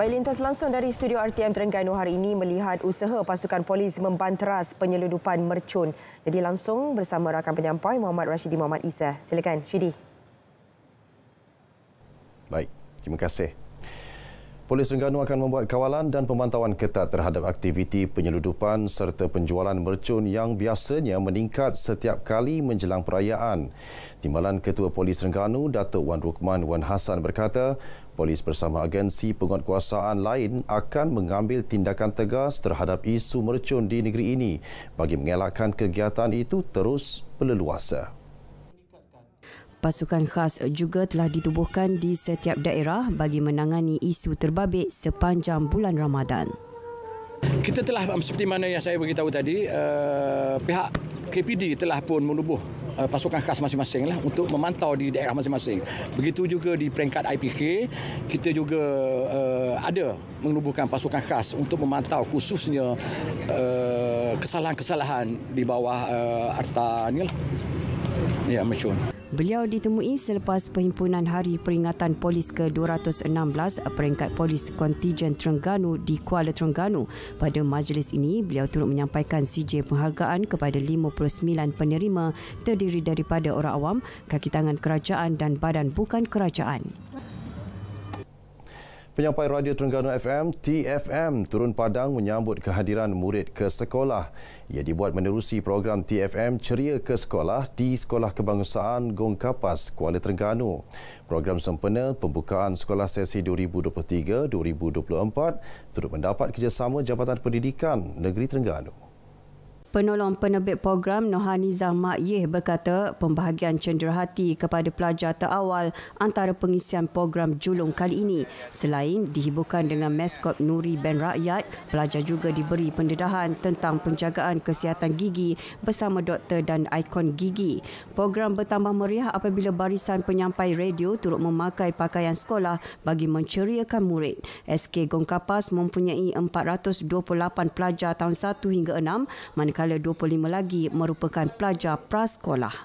Baik lintas langsung dari studio RTM Terengganu hari ini melihat usaha pasukan polis membanteras penyeludupan mercun. Jadi langsung bersama rakan penyampai Muhammad Rashidi Muhammad Isa. Silakan Shidi. Baik, terima kasih. Polis Terengganu akan membuat kawalan dan pemantauan ketat terhadap aktiviti penyeludupan serta penjualan mercun yang biasanya meningkat setiap kali menjelang perayaan. Timbalan Ketua Polis Terengganu, Datuk Wan Rukman Wan Hassan berkata, polis bersama agensi penguatkuasaan lain akan mengambil tindakan tegas terhadap isu mercun di negeri ini bagi mengelakkan kegiatan itu terus berleluasa pasukan khas juga telah ditubuhkan di setiap daerah bagi menangani isu terbabit sepanjang bulan Ramadan. Kita telah um, seperti mana yang saya beritahu tadi, uh, pihak KPD telah pun menubuh uh, pasukan khas masing-masing lah untuk memantau di daerah masing-masing. Begitu juga di peringkat IPK, kita juga uh, ada menubuhkan pasukan khas untuk memantau khususnya uh, kesalahan-kesalahan di bawah uh, Arta ni lah. Ya, yeah, macam Beliau ditemui selepas perhimpunan Hari Peringatan Polis ke-216 peringkat polis kontijen Terengganu di Kuala Terengganu. Pada majlis ini, beliau turut menyampaikan CJ penghargaan kepada 59 penerima terdiri daripada orang awam, kaki tangan kerajaan dan badan bukan kerajaan. Penyampai Radio Terengganu FM, TFM turun padang menyambut kehadiran murid ke sekolah. Ia dibuat menerusi program TFM Ceria ke Sekolah di Sekolah Kebangsaan Gong Kapas, Kuala Terengganu. Program sempena pembukaan sekolah sesi 2023-2024 turut mendapat kerjasama Jabatan Pendidikan Negeri Terengganu. Penolong penerbit program Nohaniza Mak Yeh berkata pembahagian cenderahati kepada pelajar terawal antara pengisian program julung kali ini. Selain dihiburkan dengan maskot Nuri Ben Rakyat, pelajar juga diberi pendedahan tentang penjagaan kesihatan gigi bersama doktor dan ikon gigi. Program bertambah meriah apabila barisan penyampai radio turut memakai pakaian sekolah bagi menceriakan murid. SK Gongkapas mempunyai 428 pelajar tahun 1 hingga 6 manakala manakala 25 lagi merupakan pelajar prasekolah.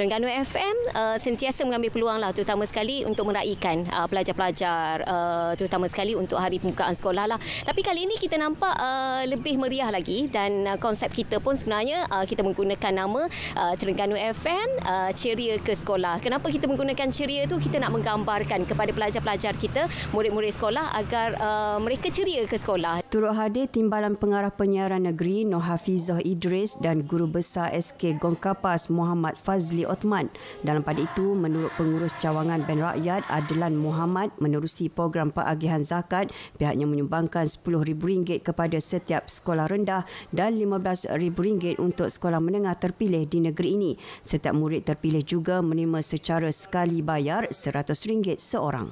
Terengganu FM uh, sentiasa mengambil peluang lah terutama sekali untuk meraihkan uh, pelajar-pelajar uh, terutama sekali untuk hari pembukaan sekolah lah. Tapi kali ini kita nampak uh, lebih meriah lagi dan uh, konsep kita pun sebenarnya uh, kita menggunakan nama uh, Terengganu FM uh, ceria ke sekolah. Kenapa kita menggunakan ceria itu? Kita nak menggambarkan kepada pelajar-pelajar kita, murid-murid sekolah agar uh, mereka ceria ke sekolah. Turut hadir Timbalan Pengarah Penyiaran Negeri Nohafizah Idris dan Guru Besar SK Gongkapas Muhammad Fazli Othman. Dalam pada itu, menurut pengurus cawangan Ben Rakyat, Adlan Muhammad menerusi program pengagihan zakat, pihaknya menyumbangkan RM10,000 kepada setiap sekolah rendah dan RM15,000 untuk sekolah menengah terpilih di negeri ini. Setiap murid terpilih juga menerima secara sekali bayar RM100 seorang.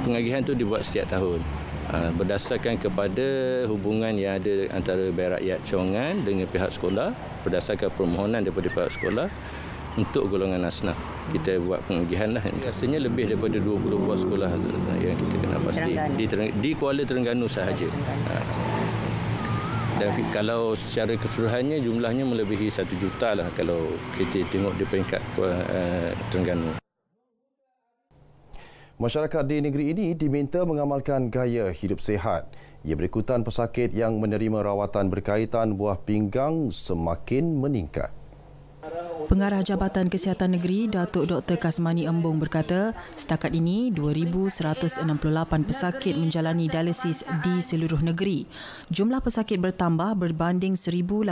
Pengagihan itu dibuat setiap tahun ah, berdasarkan kepada hubungan yang ada antara bayar rakyat cawangan dengan pihak sekolah berdasarkan permohonan daripada pihak sekolah untuk golongan asna kita hmm. buat pengugihan lah ya. rasanya lebih daripada 20 buah sekolah yang kita kena pasti di, Tereng- di Kuala Terengganu sahaja ha. dan kalau secara keseluruhannya jumlahnya melebihi 1 juta lah kalau kita tengok di peringkat eh, Terengganu Masyarakat di negeri ini diminta mengamalkan gaya hidup sehat. Ia berikutan pesakit yang menerima rawatan berkaitan buah pinggang semakin meningkat. Pengarah Jabatan Kesihatan Negeri Datuk Dr Kasmani Embong berkata, setakat ini 2168 pesakit menjalani dialisis di seluruh negeri. Jumlah pesakit bertambah berbanding 1810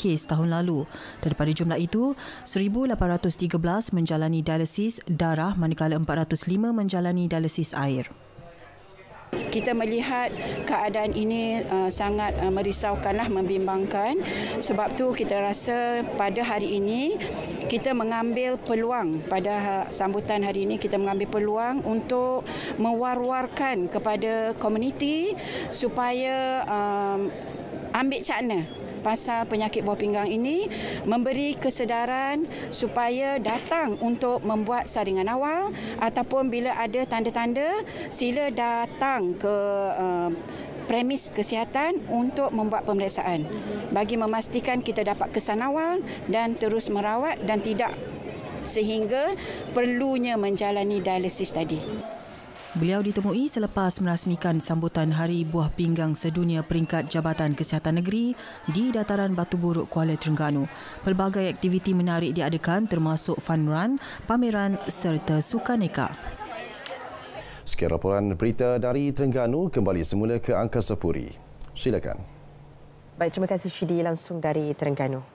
kes tahun lalu. Daripada jumlah itu, 1813 menjalani dialisis darah manakala 405 menjalani dialisis air kita melihat keadaan ini uh, sangat uh, merisaukanlah membimbangkan sebab tu kita rasa pada hari ini kita mengambil peluang pada ha, sambutan hari ini kita mengambil peluang untuk mewar-warkan kepada komuniti supaya um, ambil cakna pasal penyakit buah pinggang ini memberi kesedaran supaya datang untuk membuat saringan awal ataupun bila ada tanda-tanda sila datang ke uh, premis kesihatan untuk membuat pemeriksaan bagi memastikan kita dapat kesan awal dan terus merawat dan tidak sehingga perlunya menjalani dialisis tadi. Beliau ditemui selepas merasmikan sambutan Hari Buah Pinggang Sedunia Peringkat Jabatan Kesihatan Negeri di Dataran Batu Buruk, Kuala Terengganu. Pelbagai aktiviti menarik diadakan termasuk fun run, pameran serta sukaneka. Sekian laporan berita dari Terengganu kembali semula ke Angkasa Puri. Silakan. Baik, terima kasih Syidi langsung dari Terengganu.